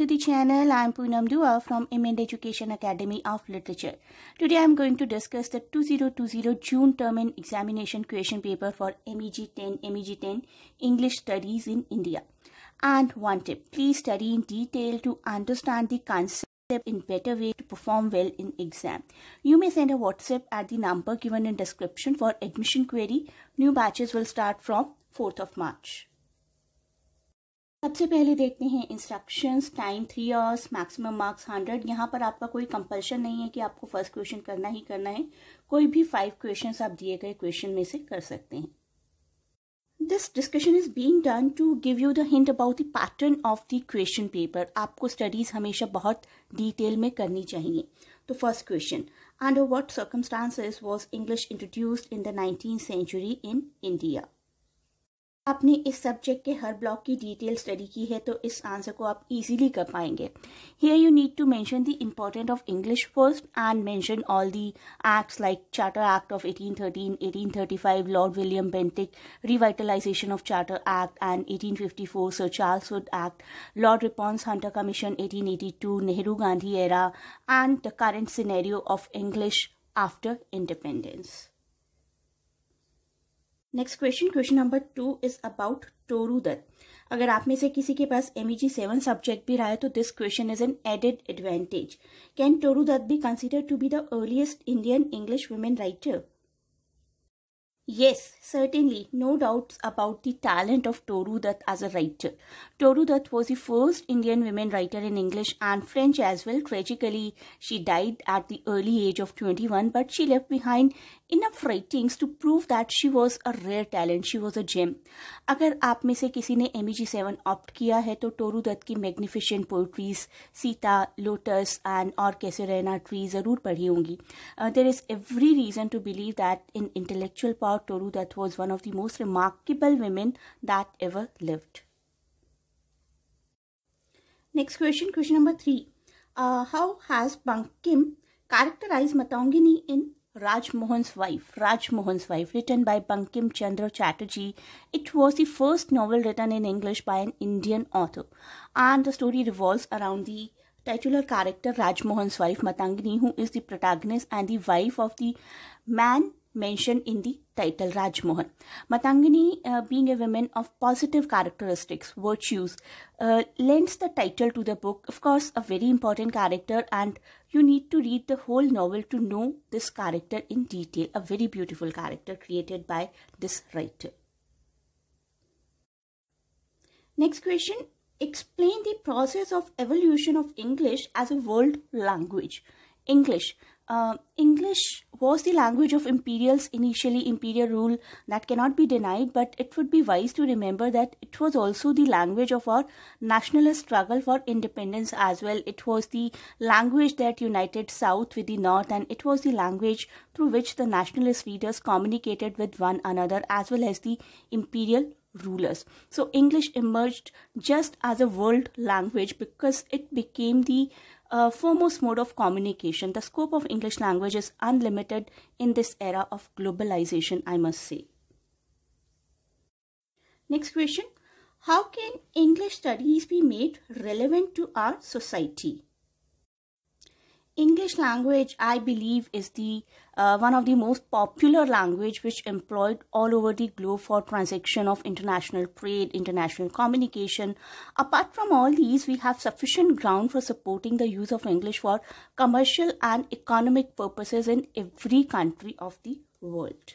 to the channel. I am Poonam Dua from MND Education Academy of Literature. Today I am going to discuss the 2020 June term and examination question paper for MEG 10 MEG 10 English Studies in India. And one tip, please study in detail to understand the concept in better way to perform well in exam. You may send a WhatsApp at the number given in description for admission query. New batches will start from 4th of March. सबसे पहले देखते हैं instruction time three hours maximum marks hundred यहाँ पर आपका कोई compulsion नहीं है कि आपको फर्स्ट क्वेश्चन करना ही करना है कोई भी फाइव क्वेश्चन आप दिए गए क्वेश्चन में से कर सकते हैं this discussion is being done to give you the hint about the pattern of the question paper आपको स्टडीज हमेशा बहुत डिटेल में करनी चाहिए तो first question under what circumstances was English introduced in the nineteen century in India आपने इस subject के हर ब्लॉक की डिटेल स्टडी की है तो इस आंसर को आप इजीली कर पाएंगे here you need to mention the important of English first and mention all the acts like charter act of 1813, 1835, lord William Bentinck revitalization of charter act and 1854, sir Charles Wood act lord Ripon's Hunter commission eighteen Nehru Gandhi era and the current scenario of English after independence next question question number two is about Toru अगर आप में से किसी के पास M E seven subject भी रहा है तो this question is an added advantage can to be consider to be the earliest Indian English women writer Yes, certainly, no doubts about the talent of Toru Dutt as a writer. Toru Dutt was the first Indian women writer in English and French as well. Tragically, she died at the early age of 21, but she left behind enough writings to prove that she was a rare talent she was a gem agar aap mein se kisi ne meg 7 opt kiya toru dutt magnificent poetries sita lotus and aur kaise trees, tree zarur padhi hongi there is every reason to believe that in intellectual power toru dutt was one of the most remarkable women that ever lived next question question number 3 uh, how has bankim characterized Matangini in Rajmohan's Wife, Rajmohan's Wife, written by Bankim Chandra Chatterjee. It was the first novel written in English by an Indian author, and the story revolves around the titular character Rajmohan's wife Matangini, who is the protagonist and the wife of the man mentioned in the title Rajmohan. Matangini, uh, being a woman of positive characteristics, virtues, uh, lends the title to the book. Of course, a very important character, and you need to read the whole novel to know this character in detail. A very beautiful character created by this writer. Next question Explain the process of evolution of English as a world language. English uh, English was the language of imperials initially, imperial rule that cannot be denied, but it would be wise to remember that it was also the language of our nationalist struggle for independence as well. It was the language that united South with the North, and it was the language through which the nationalist leaders communicated with one another as well as the imperial rulers. So, English emerged just as a world language because it became the uh, foremost mode of communication. The scope of English language is unlimited in this era of globalization, I must say. Next question How can English studies be made relevant to our society? English language, I believe, is the uh, one of the most popular language which employed all over the globe for transaction of international trade, international communication. Apart from all these, we have sufficient ground for supporting the use of English for commercial and economic purposes in every country of the world.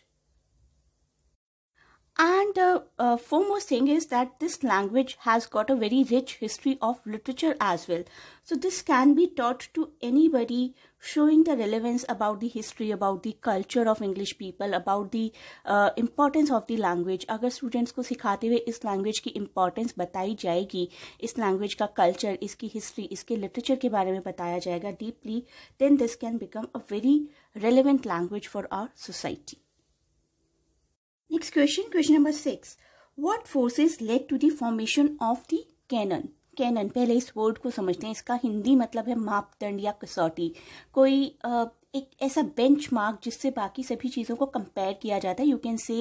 And uh, uh, foremost thing is that this language has got a very rich history of literature as well. So this can be taught to anybody showing the relevance about the history, about the culture of English people, about the uh, importance of the language. अगर students ko sikhate hue, is language ki importance बताई jayegi, is language ka culture, iski history, iski literature ke बारे mein bataya jayega deeply, then this can become a very relevant language for our society. Next question, question number six. What forces led to the formation of the canon? Canon पहले इस word को समझते हैं इसका हिंदी मतलब है मापदंड या कसौटी कोई एक ऐसा बेंच मार्क जिससे बाकी सभी चीज़ों को कंपेयर किया जाता है you can say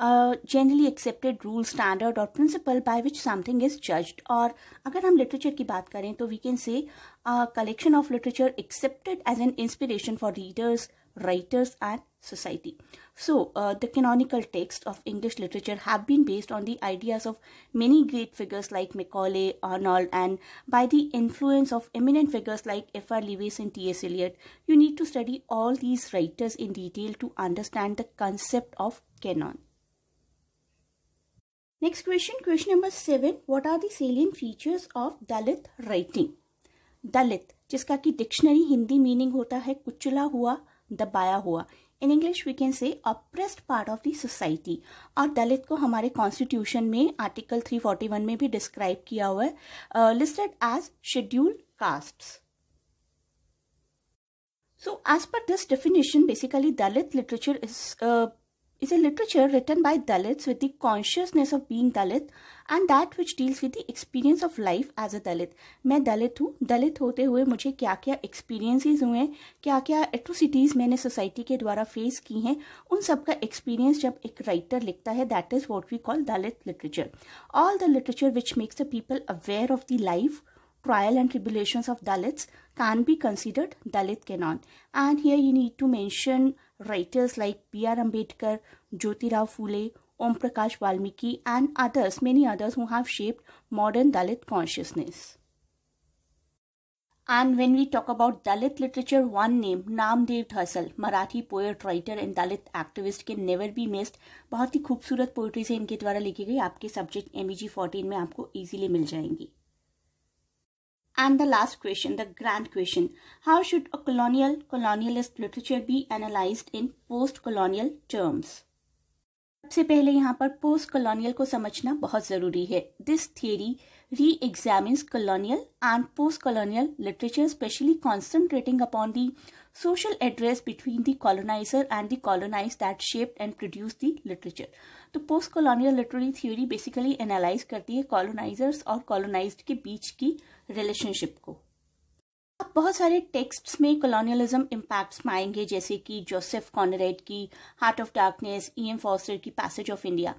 generally accepted rule standard और principle by which something is judged और अगर हम लिटरेचर की बात करें तो we can say collection of literature accepted as an inspiration for readers writers and society. So, uh, the canonical texts of English literature have been based on the ideas of many great figures like Macaulay, Arnold, and by the influence of eminent figures like F.R. Lewis and T.S. Eliot. You need to study all these writers in detail to understand the concept of canon. Next question, question number 7. What are the salient features of Dalit writing? Dalit, जिसका कि dictionary Hindi meaning होता है कुचला हुआ दबाया हुआ in English we can say oppressed part of the society और दलित को हमारे कॉन्स्टिट्यूशन में आर्टिकल 341 में भी डिस्क्राइब किया हुआ है listed as schedule caste so as per this definition basically Dalit literature is is a literature written by Dalits with the consciousness of being Dalit and that which deals with the experience of life as a Dalit. मैं Dalit हूँ Dalit होते हुए मुझे क्या क्या experiences हुए क्या क्या atrocities मैंने society के द्वारा face की हैं उन सब का experience जब एक writer लिखता है that is what we call Dalit literature. All the literature which makes the people aware of the life trial and tribulations of Dalits can be considered Dalit canon. And here you need to mention writers like B.R. Ambedkar, Jyotirao Phule, Om Prakash Valmiki, and others, many others who have shaped modern Dalit consciousness. And when we talk about Dalit literature, one name, Namdev Dhasal, Marathi poet, writer and Dalit activist can never be missed. बहुत ही खूबसूरत poetry से इनके द्वारा लिखी गई आपके subject M E G fourteen में आपको इजीली मिल जाएंगी And the last question, the grand question How should a colonial colonialist literature be analyzed in post colonial terms? सबसे पहले यहाँ पर पोस्ट कॉलोनियल को समझना बहुत ज़रूरी है this theory re examines colonial and post colonial literature specially concentrating upon the social address between the colonizer and the colonize that shape and produce the literature तो post colonial literary theory basically analyze करती है colonisers और colonise के बीच की relationship को बहुत सारे text में कॉलोनियलिज्म इम्पैक्ट्स में आएंगे जैसे कि जोसेफ कॉनरेड की Heart of Darkness E M Forster की Passage of India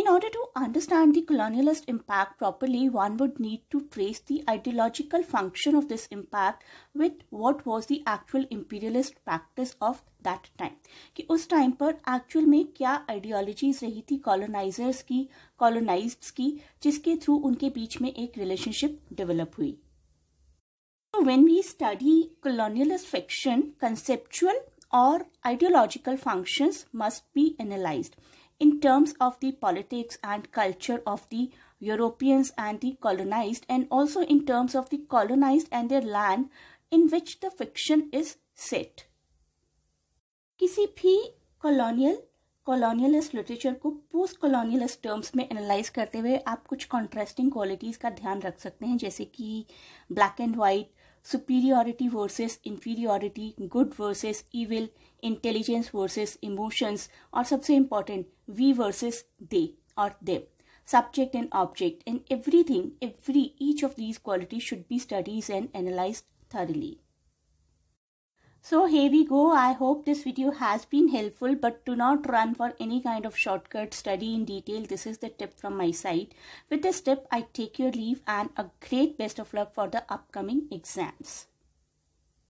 in order to understand the colonialist impact properly one would need to trace the ideological function of this impact with what was the actual imperialist practice of that time कि उस time पर actual में क्या ideologies रही थी colonisers की colonised की जिसके थ्रू उनके बीच में एक रिलेशनशिप डेवलप हुई when we study colonialist fiction, conceptual or ideological functions must be analyzed in terms of the politics and culture of the Europeans and the colonized, and also in terms of the colonized and their land in which the fiction is set. किसी भी colonial colonialist literature को post colonialist terms में analyze करते हुए आप कुछ contrasting qualities का ध्यान रख सकते हैं जैसे कि black and white superiority versus inferiority, good versus evil, intelligence versus emotions, are सबसे important, we versus they or them, subject and object, and everything, every each of these qualities should be studied and analyzed thoroughly. So here we go. I hope this video has been helpful but do not run for any kind of shortcut study in detail. This is the tip from my side. With this tip, I take your leave and a great best of luck for the upcoming exams.